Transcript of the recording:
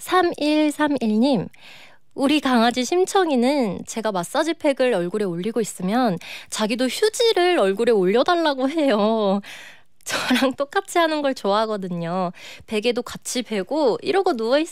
3131님, 우리 강아지 심청이는 제가 마사지 팩을 얼굴에 올리고 있으면 자기도 휴지를 얼굴에 올려달라고 해요. 저랑 똑같이 하는 걸 좋아하거든요. 베개도 같이 베고 이러고 누워 있,